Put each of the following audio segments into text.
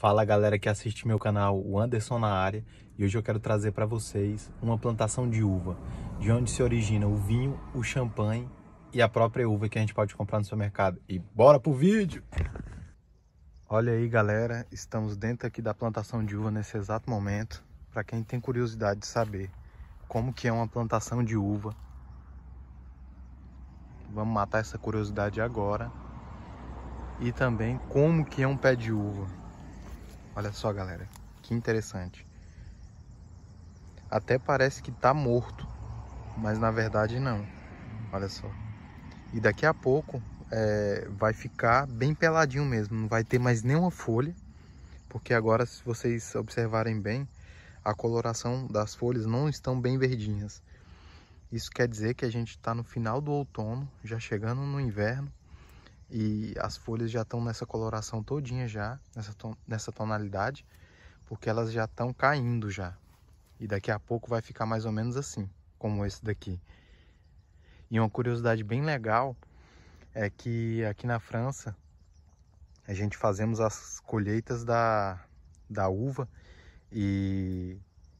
Fala galera que assiste meu canal, o Anderson na área, e hoje eu quero trazer para vocês uma plantação de uva, de onde se origina o vinho, o champanhe e a própria uva que a gente pode comprar no supermercado. E bora pro vídeo! Olha aí galera, estamos dentro aqui da plantação de uva nesse exato momento, para quem tem curiosidade de saber como que é uma plantação de uva. Vamos matar essa curiosidade agora. E também como que é um pé de uva. Olha só, galera. Que interessante. Até parece que tá morto, mas na verdade não. Olha só. E daqui a pouco é, vai ficar bem peladinho mesmo. Não vai ter mais nenhuma folha. Porque agora, se vocês observarem bem, a coloração das folhas não estão bem verdinhas. Isso quer dizer que a gente está no final do outono, já chegando no inverno, e as folhas já estão nessa coloração todinha já, nessa, ton nessa tonalidade, porque elas já estão caindo já. E daqui a pouco vai ficar mais ou menos assim, como esse daqui. E uma curiosidade bem legal é que aqui na França a gente fazemos as colheitas da, da uva e,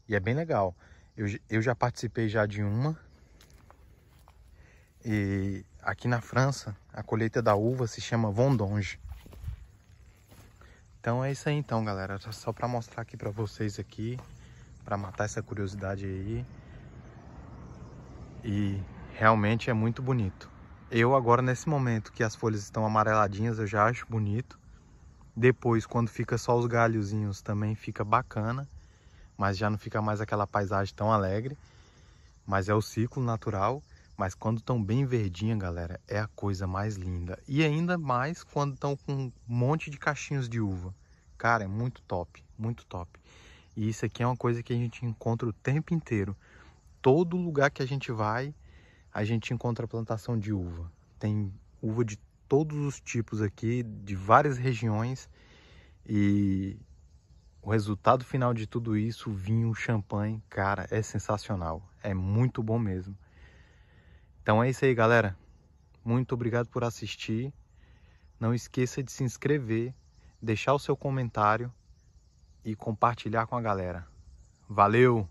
e é bem legal. Eu, eu já participei já de uma e aqui na França, a colheita da uva se chama Vendonge. Então é isso aí então, galera. Só para mostrar aqui para vocês aqui, para matar essa curiosidade aí. E realmente é muito bonito. Eu agora nesse momento que as folhas estão amareladinhas, eu já acho bonito. Depois, quando fica só os galhozinhos, também fica bacana, mas já não fica mais aquela paisagem tão alegre. Mas é o ciclo natural. Mas quando estão bem verdinha, galera, é a coisa mais linda. E ainda mais quando estão com um monte de cachinhos de uva. Cara, é muito top, muito top. E isso aqui é uma coisa que a gente encontra o tempo inteiro. Todo lugar que a gente vai, a gente encontra plantação de uva. Tem uva de todos os tipos aqui, de várias regiões. E o resultado final de tudo isso, vinho, champanhe, cara, é sensacional. É muito bom mesmo. Então é isso aí, galera. Muito obrigado por assistir. Não esqueça de se inscrever, deixar o seu comentário e compartilhar com a galera. Valeu!